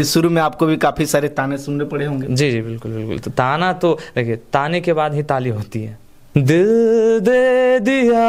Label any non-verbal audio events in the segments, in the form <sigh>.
इस शुरू में आपको भी काफ़ी सारे ताने सुनने पड़े होंगे जी जी बिल्कुल बिल्कुल तो ताना तो देखिए ताने के बाद ही ताली होती है दिल दे दिया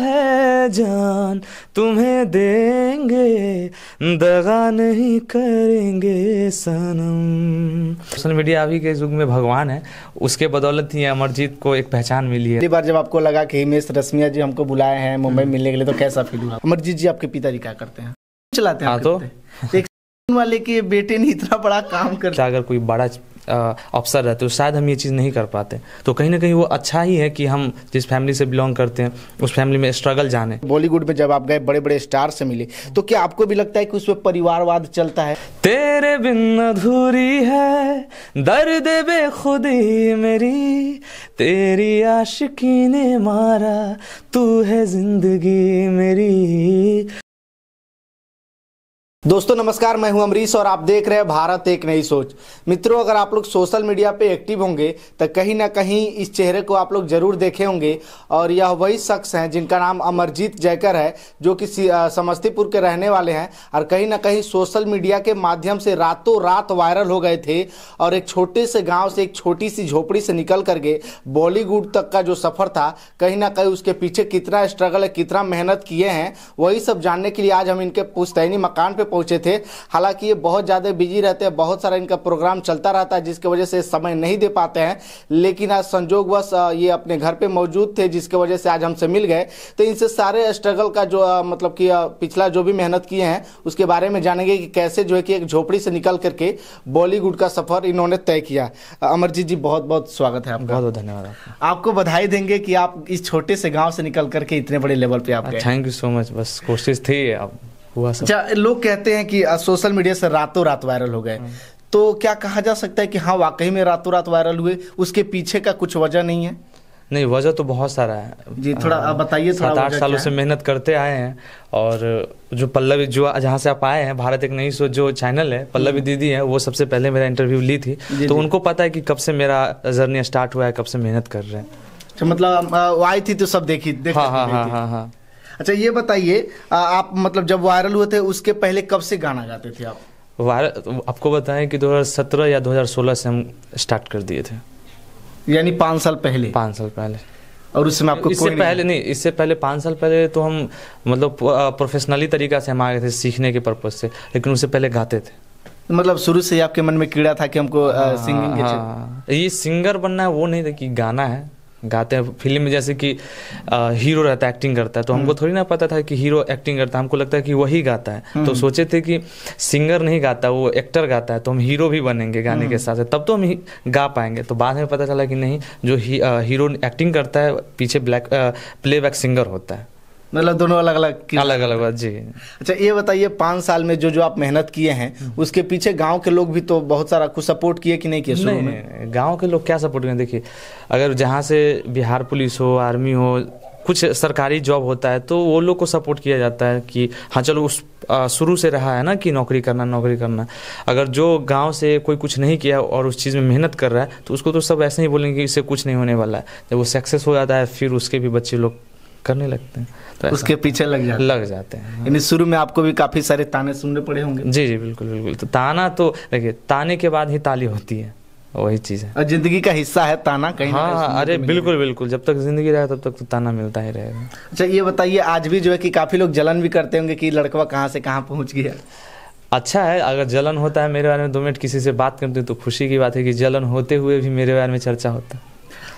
है जान तुम्हें देंगे दगा नहीं करेंगे सनम सोशल मीडिया अभी के युग में भगवान है उसके बदौलत ही अमरजीत को एक पहचान मिली है पहली बार जब आपको लगा कि हिमेश रश्मिया जी हमको बुलाए हैं मुंबई हम्म। मिलने के लिए तो कैसा फील हुआ अमरजीत जी आपके पिताजी क्या करते हैं हाँ तो? चलाते हैं तो एक वाले के बेटे ने इतना बड़ा काम कर अगर कोई बड़ा अफसर रहते तो शायद हम ये चीज़ नहीं कर पाते तो कहीं ना कहीं वो अच्छा ही है कि हम जिस फैमिली से बिलोंग करते हैं उस फैमिली में स्ट्रगल जाने बॉलीवुड में जब आप गए बड़े बड़े स्टार से मिले तो क्या आपको भी लगता है कि उसमें परिवारवाद चलता है तेरे बिन अधूरी है दर्द बेखुदी मेरी तेरी आशिकी ने मारा तू है जिंदगी मेरी दोस्तों नमस्कार मैं हूं अमरीश और आप देख रहे हैं भारत एक नई सोच मित्रों अगर आप लोग सोशल मीडिया पे एक्टिव होंगे तो कहीं ना कहीं इस चेहरे को आप लोग जरूर देखे होंगे और यह वही शख्स हैं जिनका नाम अमरजीत जयकर है जो कि समस्तीपुर के रहने वाले हैं और कहीं ना कहीं सोशल मीडिया के माध्यम से रातों रात वायरल हो गए थे और एक छोटे से गाँव से एक छोटी सी झोपड़ी से निकल करके बॉलीवुड तक का जो सफ़र था कहीं ना कहीं उसके पीछे कितना स्ट्रगल है कितना मेहनत किए हैं वही सब जानने के लिए आज हम इनके पुस्तैनी मकान पर पहुंचे थे हालांकि ये बहुत ज़्यादा बिजी रहते हैं बहुत सारा इनका प्रोग्राम चलता रहता है जिसकी वजह से समय नहीं दे पाते हैं लेकिन आज संजोगवश ये अपने घर पर मौजूद थे जिसकी वजह से आज हमसे मिल गए तो इनसे सारे स्ट्रगल का जो मतलब कि पिछला जो भी मेहनत किए हैं उसके बारे में जानेंगे कि कैसे जो है कि एक झोपड़ी से निकल करके बॉलीवुड का सफर इन्होंने तय किया अमरजीत जी बहुत बहुत स्वागत है आपका बहुत बहुत धन्यवाद आपको बधाई देंगे कि आप इस छोटे से गांव से निकल करके इतने बड़े लेवल पे आप थैंक यू सो मच बस कोशिश थी अब हुआ अच्छा लोग कहते हैं कि सोशल मीडिया से रातों रात वायरल हो गए हाँ। तो क्या कहा जा सकता है कि हाँ वाकई में रातों रात वायरल हुए उसके पीछे का कुछ वजह नहीं है नहीं वजह तो बहुत सारा है जी थोड़ा हाँ, आप बताइए सात आठ सालों से मेहनत करते आए हैं और जो पल्लवी जो जहाँ से आप आए हैं भारत एक नई सो जो चैनल है पल्लवी हम्म। दीदी है वो सबसे पहले मेरा इंटरव्यू ली थी तो उनको पता है कि कब से मेरा जर्नी स्टार्ट हुआ है कब से मेहनत कर रहे हैं अच्छा, मतलब आई थी तो सब देखी देखा हाँ हाँ हाँ हाँ अच्छा ये बताइए आप मतलब जब वायरल हुए थे उसके पहले कब से गाना गाते थे आप वायरल तो आपको बताएं कि 2017 या 2016 से हम स्टार्ट कर दिए थे यानी पाँच साल पहले पाँच साल पहले और उसमें आपको इससे पहले नहीं इससे पहले पाँच साल पहले तो हम मतलब प्रोफेशनली तरीका से हम आ गए थे सीखने के पर्पज से लेकिन उससे पहले गाते थे मतलब शुरू से ही आपके मन में कीड़ा था कि हमको सिंगिंग हाँ, हाँ। ये सिंगर बनना है वो नहीं था कि गाना है गाते हैं फिल्म में जैसे कि आ, हीरो रहता है एक्टिंग करता है तो हमको हम्म। थोड़ी ना पता था कि हीरो एक्टिंग करता है हमको लगता है कि वही गाता है तो हम्म। सोचे थे कि सिंगर नहीं गाता वो एक्टर गाता है तो हम हीरो भी बनेंगे गाने के हम्म। साथ तब तो हम गा पाएंगे तो बाद में पता चला कि नहीं जो ही, आ, हीरो एक्टिंग करता है पीछे ब्लैक प्लेबैक सिंगर होता है मतलब दोनों अलग अलग अलग अलग बात जी अच्छा ये बताइए पाँच साल में जो जो आप मेहनत किए हैं हम्म। उसके पीछे गांव के लोग भी तो बहुत सारा कुछ सपोर्ट किए कि नहीं किए शुरू में गांव के लोग क्या सपोर्ट करें देखिए अगर जहाँ से बिहार पुलिस हो आर्मी हो कुछ सरकारी जॉब होता है तो वो लोग को सपोर्ट किया जाता है कि हाँ चलो उस शुरू से रहा है ना कि नौकरी करना नौकरी करना अगर जो गांव से कोई कुछ नहीं किया और उस चीज़ में मेहनत कर रहा है तो उसको तो सब ऐसे ही बोलेंगे कि इससे कुछ नहीं होने वाला है जब वो सक्सेस हो जाता है फिर उसके भी बच्चे लोग करने लगते हैं तो उसके पीछे लग जाते लग जाते हैं हाँ। यानी शुरू में आपको भी काफ़ी सारे ताने सुनने पड़े होंगे जी जी बिल्कुल बिल्कुल तो ताना तो देखिए ताने के बाद ही ताली होती है वही चीज़ है और जिंदगी का हिस्सा है ताना कहीं हाँ ना अरे बिल्कुल बिल्कुल जब तक जिंदगी रहे तब तक तो ताना मिलता ही रहेगा अच्छा ये बताइए आज भी जो है कि काफ़ी लोग जलन भी करते होंगे कि लड़कवा कहाँ से कहाँ पहुँच गया अच्छा है अगर जलन होता है मेरे बारे में दो मिनट किसी से बात करते हैं तो खुशी की बात है कि जलन होते हुए भी मेरे बारे में चर्चा होता है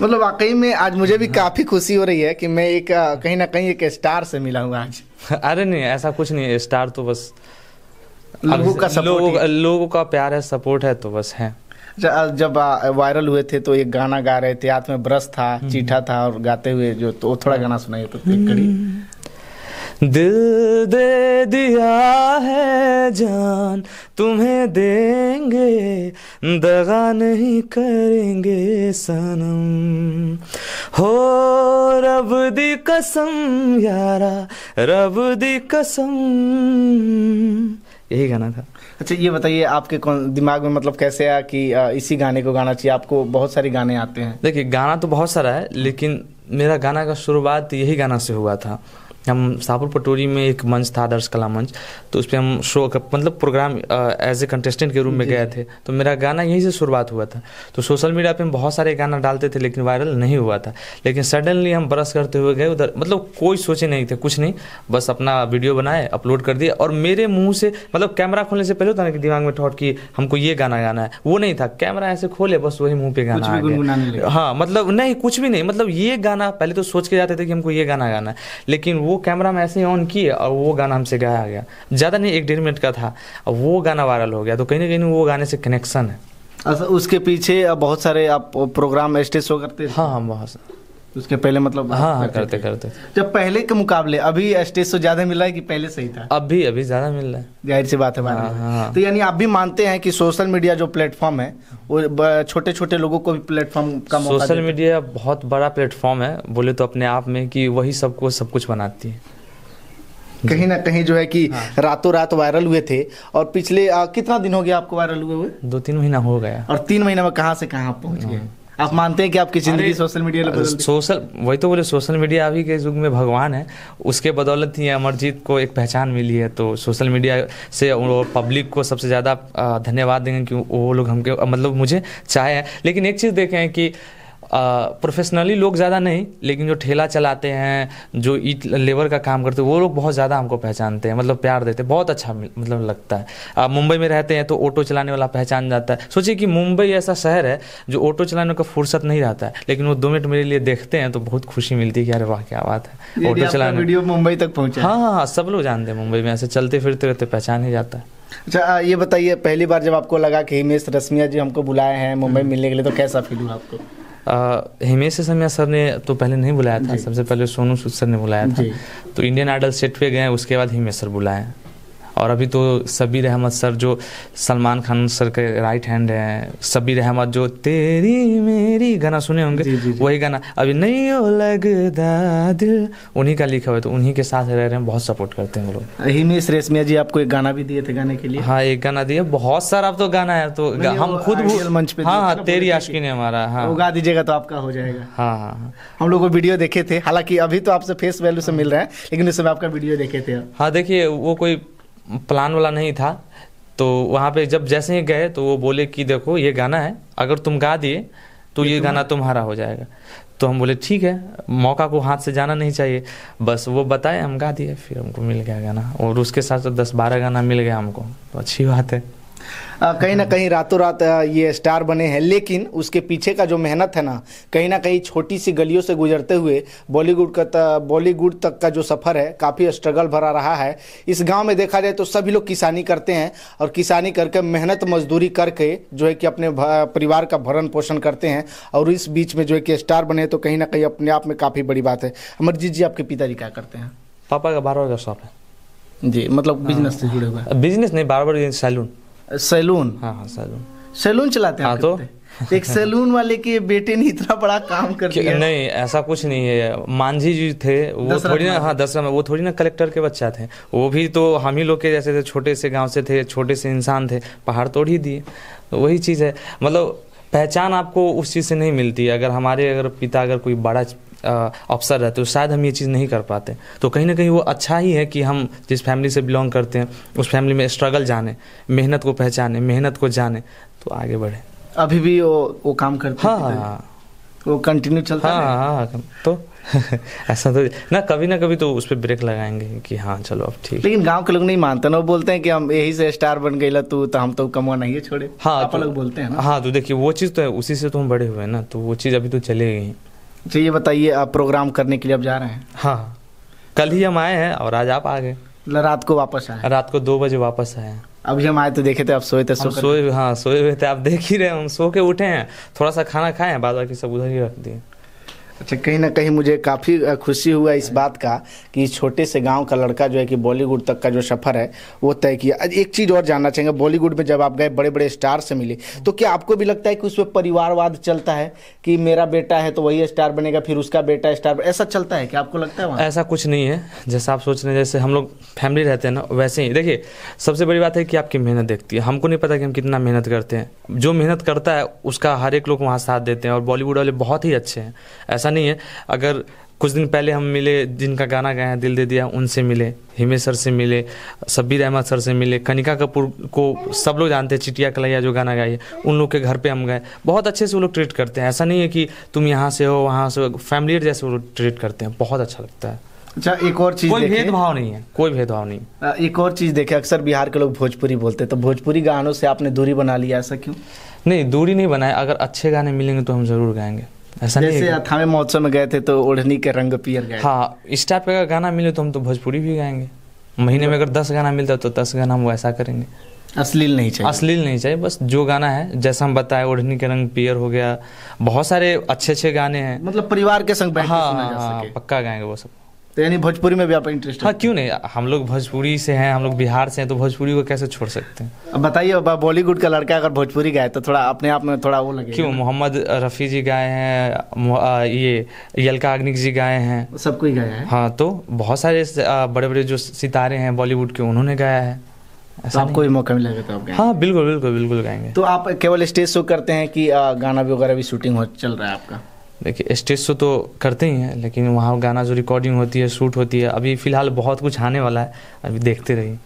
मतलब वाकई में आज मुझे भी काफ़ी खुशी हो रही है कि मैं एक कहीं ना कहीं एक स्टार से मिला हूँ आज <laughs> अरे नहीं ऐसा कुछ नहीं है स्टार तो बस लोगों का लोगों लोगों का प्यार है सपोर्ट है तो बस है अच्छा, जब वायरल हुए थे तो एक गाना गा रहे थे हाथ में ब्रश था हम्म। चीठा था और गाते हुए जो तो थोड़ा गाना सुनाइए तो एक कड़ी दिल दे दिया है जान तुम्हें देंगे दगा नहीं करेंगे सनम हो रब दी कसम यारा रब दी कसम यही गाना था अच्छा ये बताइए आपके कौन दिमाग में मतलब कैसे आया कि इसी गाने को गाना चाहिए आपको बहुत सारे गाने आते हैं देखिए गाना तो बहुत सारा है लेकिन मेरा गाना का शुरुआत यही गाना से हुआ था हम शाहपुर पटोरी में एक मंच था आदर्श कला मंच तो उस पर हम शो का मतलब प्रोग्राम एज ए कंटेस्टेंट के रूप में गए थे तो मेरा गाना यहीं से शुरुआत हुआ था तो सोशल मीडिया पे हम बहुत सारे गाना डालते थे लेकिन वायरल नहीं हुआ था लेकिन सडनली हम ब्रश करते हुए गए उधर मतलब कोई सोचे नहीं थे कुछ नहीं बस अपना वीडियो बनाए अपलोड कर दिए और मेरे मुँह से मतलब कैमरा खोलने से पहले होता ना कि दिमाग में ठोट कि हमको ये गाना गाना है वो नहीं था कैमरा ऐसे खोले बस वही मुँह पे गाना हाँ मतलब नहीं कुछ भी नहीं मतलब ये गाना पहले तो सोच के जाते थे कि हमको ये गाना गाना है लेकिन वो कैमरा में ऐसे ही ऑन किए और वो गाना हमसे गाया गया ज़्यादा नहीं एक डेढ़ मिनट का था वो गाना वायरल हो गया तो कहीं ना कहीं वो गाने से कनेक्शन है अच्छा, उसके पीछे बहुत सारे आप प्रोग्राम स्टेज शो करते हैं हाँ हाँ बहुत उसके पहले मतलब हाँ हाँ करते करते जब पहले के मुकाबले अभी स्टेज से तो ज्यादा मिल रहा है कि पहले सही था अभी अभी ज्यादा मिल रहा है जाहिर सी बात है हाँ, हाँ, हाँ। तो यानी आप भी मानते हैं कि सोशल मीडिया जो प्लेटफॉर्म है वो छोटे छोटे लोगों को भी प्लेटफॉर्म का सोशल मीडिया बहुत बड़ा प्लेटफॉर्म है बोले तो अपने आप में कि वही सबको सब कुछ बनाती है कहीं ना कहीं जो है कि हाँ। रातों रात वायरल हुए थे और पिछले आ, कितना दिन हो गया आपको वायरल हुए हुए दो तीन महीना हो गया और तीन महीना में कहाँ से कहाँ पहुँच गए हाँ। आप मानते हैं कि आपकी जिंदगी सोशल मीडिया सोशल वही तो बोले सोशल मीडिया अभी के युग में भगवान है उसके बदौलत ही अमरजीत को एक पहचान मिली है तो सोशल मीडिया से और पब्लिक को सबसे ज़्यादा धन्यवाद देंगे कि वो लोग हमके मतलब मुझे चाहे लेकिन एक चीज़ देखें कि प्रोफेशनली लोग ज़्यादा नहीं लेकिन जो ठेला चलाते हैं जो ईट लेबर का काम करते हैं वो लोग बहुत ज़्यादा हमको पहचानते हैं मतलब प्यार देते हैं बहुत अच्छा मतलब लगता है आप मुंबई में रहते हैं तो ऑटो चलाने वाला पहचान जाता है सोचिए कि मुंबई ऐसा शहर है जो ऑटो चलाने का फुर्सत नहीं रहता है लेकिन वो दो मिनट मेरे लिए देखते हैं तो बहुत खुशी मिलती है कि अरे वाह क्या बात है ऑटो चलाने वीडियो मुंबई तक पहुँचे हाँ हाँ हाँ सब लोग जानते हैं मुंबई में ऐसे चलते फिरते रहते पहचान ही जाता है अच्छा ये बताइए पहली बार जब आपको लगा कि हिमेश रश्मिया जी हमको बुलाए हैं मुंबई हम्म। मिलने के लिए तो कैसा फील हुआ आपको हिमेश समया सर ने तो पहले नहीं बुलाया था सबसे पहले सोनू सूद सर ने बुलाया था तो इंडियन आइडल सेट पे गए उसके बाद हिमेश सर बुलाए और अभी तो सबीर अहमद सर जो सलमान खान सर के राइट हैंड हैं सबीर अहमद जो तेरी मेरी गाना सुने होंगे वही गाना अभी नहीं हो लगदा दिल उन्हीं का लिखा हुआ तो उन्हीं के साथ रह रहे हैं बहुत सपोर्ट करते हैं लोग रेशमिया जी आपको एक गाना भी दिए थे गाने के लिए हाँ एक गाना दिया बहुत सारा अब तो गाना है तो हम खुद मंच पे हाँ, हाँ तेरी आशकी ने हमारा हाँ उगा दीजिएगा तो आपका हो जाएगा हाँ हाँ, हाँ। हम लोग को वीडियो देखे थे हालांकि अभी तो आपसे फेस वैल्यू से मिल रहा है लेकिन उस समय आपका वीडियो देखे थे हाँ देखिए वो कोई प्लान वाला नहीं था तो वहाँ पे जब जैसे ही गए तो वो बोले कि देखो ये गाना है अगर तुम गा दिए तो ये, ये गाना तुम्हारा हो जाएगा तो हम बोले ठीक है मौका को हाथ से जाना नहीं चाहिए बस वो बताए हम गा दिए फिर हमको मिल गया गाना और उसके साथ साथ दस बारह गाना मिल गया हमको तो अच्छी बात है कहीं ना कहीं रातों रात ये स्टार बने हैं लेकिन उसके पीछे का जो मेहनत है ना कहीं ना कहीं छोटी सी गलियों से गुजरते हुए बॉलीवुड का बॉलीवुड तक का जो सफ़र है काफ़ी स्ट्रगल भरा रहा है इस गांव में देखा जाए तो सभी लोग किसानी करते हैं और किसानी करके मेहनत मजदूरी करके जो है कि अपने परिवार का भरण पोषण करते हैं और इस बीच में जो है कि स्टार बने तो कहीं ना कहीं अपने आप में काफ़ी बड़ी बात है अमरजीत जी आपके पिताजी क्या करते हैं पापा का बारह का शॉप है जी मतलब बिजनेस हाँ। से जुड़े हुए बिजनेस नहीं बारह सैलून सैलून हाँ हाँ सैलून सैलून चलाते हैं हाँ तो एक सैलून वाले के बेटे ने इतना बड़ा काम कर दिया नहीं ऐसा कुछ नहीं है मांझी जी थे वो थोड़ी ना हाँ दसरा में वो थोड़ी ना कलेक्टर के बच्चा थे वो भी तो हम ही लोग के जैसे थे छोटे से गांव से थे छोटे से इंसान थे पहाड़ तोड़ ही दिए तो वही चीज़ है मतलब पहचान आपको उस चीज़ से नहीं मिलती अगर हमारे अगर पिता अगर कोई बड़ा अवसर रहते हैं तो शायद हम ये चीज़ नहीं कर पाते तो कहीं ना कहीं वो अच्छा ही है कि हम जिस फैमिली से बिलोंग करते हैं उस फैमिली में स्ट्रगल जाने मेहनत को पहचाने मेहनत को जाने तो आगे बढ़े अभी भी वो वो काम करते हाँ हाँ।, हाँ, हाँ हाँ वो कंटिन्यू चलता हाँ हाँ हाँ तो <laughs> ऐसा तो ना कभी ना कभी तो उस पर ब्रेक लगाएंगे कि हाँ चलो अब ठीक लेकिन गांव के लोग नहीं मानते ना वो बोलते हैं कि हम यही से स्टार बन गई तू तो हम तो कमा नहीं छोड़े हाँ तो, लोग बोलते हैं ना हाँ तो देखिए वो चीज़ तो है उसी से तो हम बड़े हुए हैं ना तो वो चीज़ अभी तो चले गई तो ये बताइए आप प्रोग्राम करने के लिए अब जा रहे हैं हाँ कल ही हम आए हैं और आज आप आ गए रात को वापस आए रात को दो बजे वापस आए अभी हम आए तो देखे थे आप सोए थे सो सोए हाँ सोए हुए थे आप देख ही रहे हम सो के उठे हैं थोड़ा सा खाना खाए हैं बाद बाकी सब उधर ही रख दिए अच्छा कहीं ना कहीं मुझे काफ़ी खुशी हुआ इस बात का कि छोटे से गांव का लड़का जो है कि बॉलीवुड तक का जो सफ़र है वो तय किया एक चीज़ और जानना चाहेंगे बॉलीवुड में जब आप गए बड़े बड़े स्टार से मिले तो क्या आपको भी लगता है कि उसमें परिवारवाद चलता है कि मेरा बेटा है तो वही स्टार बनेगा फिर उसका बेटा स्टार ऐसा चलता है क्या आपको लगता है वहाँ ऐसा कुछ नहीं है जैसा आप सोच रहे हैं जैसे हम लोग फैमिली रहते हैं ना वैसे ही देखिए सबसे बड़ी बात है कि आपकी मेहनत देखती है हमको नहीं पता कि हम कितना मेहनत करते हैं जो मेहनत करता है उसका हर एक लोग वहाँ साथ देते हैं और बॉलीवुड वाले बहुत ही अच्छे हैं ऐसा ऐसा नहीं है अगर कुछ दिन पहले हम मिले जिनका गाना गाया दिल दे दिया उनसे मिले हिमेश सर से मिले सब्बीर अहमद सर से मिले कनिका कपूर को सब लोग जानते हैं चिटिया कलैया जो गाना गाई है उन लोग के घर पे हम गए बहुत अच्छे से वो लोग ट्रीट करते हैं ऐसा नहीं है कि तुम यहाँ से हो वहाँ से फैमिली जैसे वो लोग ट्रीट करते हैं बहुत अच्छा लगता है अच्छा एक और चीज कोई भेदभाव नहीं है कोई भेदभाव नहीं एक और चीज देखे अक्सर बिहार के लोग भोजपुरी बोलते हैं तो भोजपुरी गानों से आपने दूरी बना लिया ऐसा क्यों नहीं दूरी नहीं बनाए अगर अच्छे गाने मिलेंगे तो हम जरूर गाएंगे ऐसा जैसे थामे महोत्सव में गए थे तो ओढ़नी के रंग पियर गए हाँ इस टाइप का गाना मिले तो हम तो भोजपुरी भी गाएंगे महीने में अगर दस गाना मिलता तो दस गाना हम वैसा करेंगे अश्लील नहीं चाहिए अश्लील नहीं चाहिए बस जो गाना है जैसा हम बताए ओढ़नी के रंग पियर हो गया बहुत सारे अच्छे अच्छे गाने हैं मतलब परिवार के संग बैठ हाँ, हाँ पक्का गाएंगे वो सब तो यानी भोजपुरी में भी आपका इंटरेस्ट हाँ क्यों नहीं हम लोग भोजपुरी से हैं हम लोग बिहार से हैं तो भोजपुरी को कैसे छोड़ सकते हैं अब बताइए बॉलीवुड का लड़का अगर भोजपुरी गाए तो थोड़ा अपने आप में थोड़ा वो लगे क्यों मोहम्मद रफ़ी जी गाए हैं ये यलका अग्निक जी गाए हैं सब कोई गाए हैं हाँ तो बहुत सारे बड़े बड़े जो सितारे हैं बॉलीवुड के उन्होंने गाया है तो आपको भी मौका मिलेगा तो आप हाँ बिल्कुल बिल्कुल बिल्कुल गाएंगे तो आप केवल स्टेज शो करते हैं कि गाना वगैरह भी शूटिंग हो चल रहा है आपका देखिए स्टेज शो तो करते ही हैं लेकिन वहाँ गाना जो रिकॉर्डिंग होती है शूट होती है अभी फ़िलहाल बहुत कुछ आने वाला है अभी देखते रहिए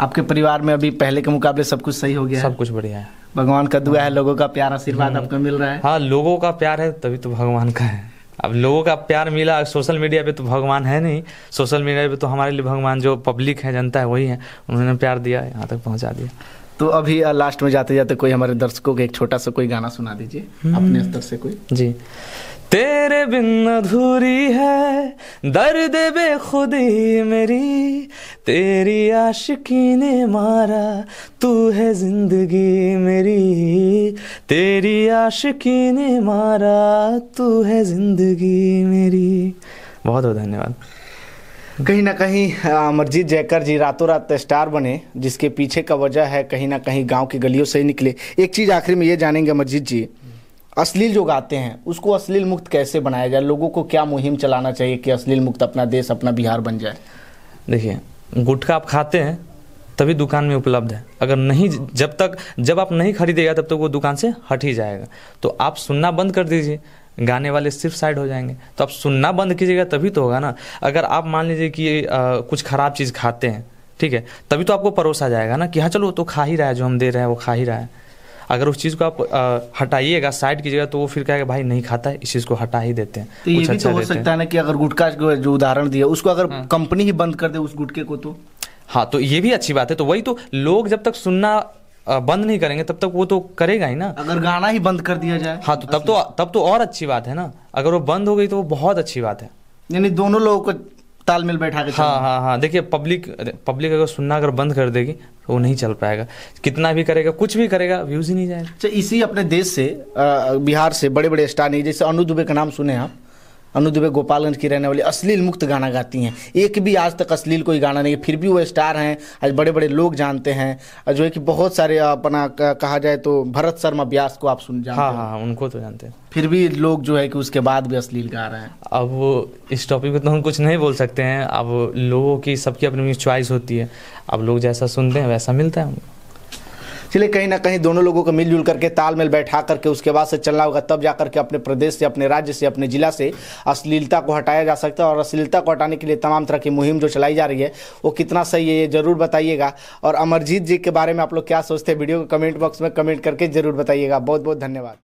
आपके परिवार में अभी पहले के मुकाबले सब कुछ सही हो गया सब कुछ बढ़िया है भगवान का दुआ है हाँ। लोगों का प्यार आशीर्वाद हाँ। आपको मिल रहा है हाँ लोगों का प्यार है तभी तो भगवान का है अब लोगों का प्यार मिला सोशल मीडिया पे तो भगवान है नहीं सोशल मीडिया पे तो हमारे लिए भगवान जो पब्लिक है जनता है वही है उन्होंने प्यार दिया यहाँ तक पहुँचा दिया तो अभी लास्ट में जाते जाते कोई हमारे दर्शकों को एक छोटा सा कोई गाना सुना दीजिए हम्म। अपने स्तर से कोई जी तेरे बिन अधूरी है दर्द बेखुदी मेरी तेरी आशिकी ने मारा तू है जिंदगी मेरी तेरी आशिकी ने मारा तू है जिंदगी मेरी बहुत बहुत धन्यवाद कहीं ना कहीं अमरजीत जयकर जी रातों रात स्टार बने जिसके पीछे का वजह है कहीं ना कहीं गांव की गलियों से ही निकले एक चीज़ आखिर में ये जानेंगे अमरजीत जी अश्लील जो गाते हैं उसको अश्लील मुक्त कैसे बनाया जाए लोगों को क्या मुहिम चलाना चाहिए कि अश्लील मुक्त अपना देश अपना बिहार बन जाए देखिए गुटखा आप खाते हैं तभी दुकान में उपलब्ध है अगर नहीं जब तक जब आप नहीं खरीदेगा तब तक तो वो दुकान से हट ही जाएगा तो आप सुनना बंद कर दीजिए गाने वाले सिर्फ साइड हो जाएंगे तो आप सुनना बंद कीजिएगा तभी तो होगा ना अगर आप मान लीजिए कि आ, कुछ ख़राब चीज़ खाते हैं ठीक है तभी तो आपको परोसा जाएगा ना कि हाँ चलो तो खा ही रहा है जो हम दे रहे हैं वो खा ही रहा है अगर उस चीज़ को आप हटाइएगा साइड कीजिएगा तो वो फिर कहेगा भाई नहीं खाता है इस चीज़ को हटा ही देते हैं तो ये भी तो अच्छा तो हो सकता है ना कि अगर गुटका जो उदाहरण दिया उसको अगर कंपनी हाँ। ही बंद कर दे उस गुटके को तो हाँ तो ये भी अच्छी बात है तो वही तो लोग जब तक सुनना बंद नहीं करेंगे तब तक वो तो करेगा ही ना अगर गाना ही बंद कर दिया जाए हाँ तो तब तो तब तो और अच्छी बात है ना अगर वो बंद हो गई तो वो बहुत अच्छी बात है यानी दोनों लोगों को तालमेल बैठा के हाँ हाँ हाँ देखिए पब्लिक पब्लिक अगर सुनना अगर बंद कर देगी तो वो नहीं चल पाएगा कितना भी करेगा कुछ भी करेगा व्यूज ही नहीं जाएगा अच्छा, इसी अपने देश से आ, बिहार से बड़े बड़े स्टार नहीं जैसे अनु दुबे का नाम सुने आप अनु दुबे गोपालगंज की रहने वाली अश्लील मुक्त गाना गाती हैं एक भी आज तक अश्लील कोई गाना नहीं है फिर भी वो स्टार हैं आज बड़े बड़े लोग जानते हैं जो है कि बहुत सारे अपना कहा जाए तो भरत शर्मा व्यास को आप सुन जाते हाँ, हाँ हाँ उनको तो जानते हैं फिर भी लोग जो है कि उसके बाद भी अश्लील गा रहे हैं अब इस टॉपिक में तो हम कुछ नहीं बोल सकते हैं अब लोगों की सबकी अपनी चॉइस होती है अब लोग जैसा सुनते हैं वैसा मिलता है उनको इसलिए कहीं ना कहीं दोनों लोगों को मिलजुल करके तालमेल बैठा करके उसके बाद से चलना होगा तब जा करके अपने प्रदेश से अपने राज्य से अपने जिला से अश्लीलता को हटाया जा सकता है और अश्लीलता को हटाने के लिए तमाम तरह की मुहिम जो चलाई जा रही है वो कितना सही है ये जरूर बताइएगा और अमरजीत जी के बारे में आप लोग क्या सोचते हैं वीडियो को कमेंट बॉक्स में कमेंट करके जरूर बताइएगा बहुत बहुत धन्यवाद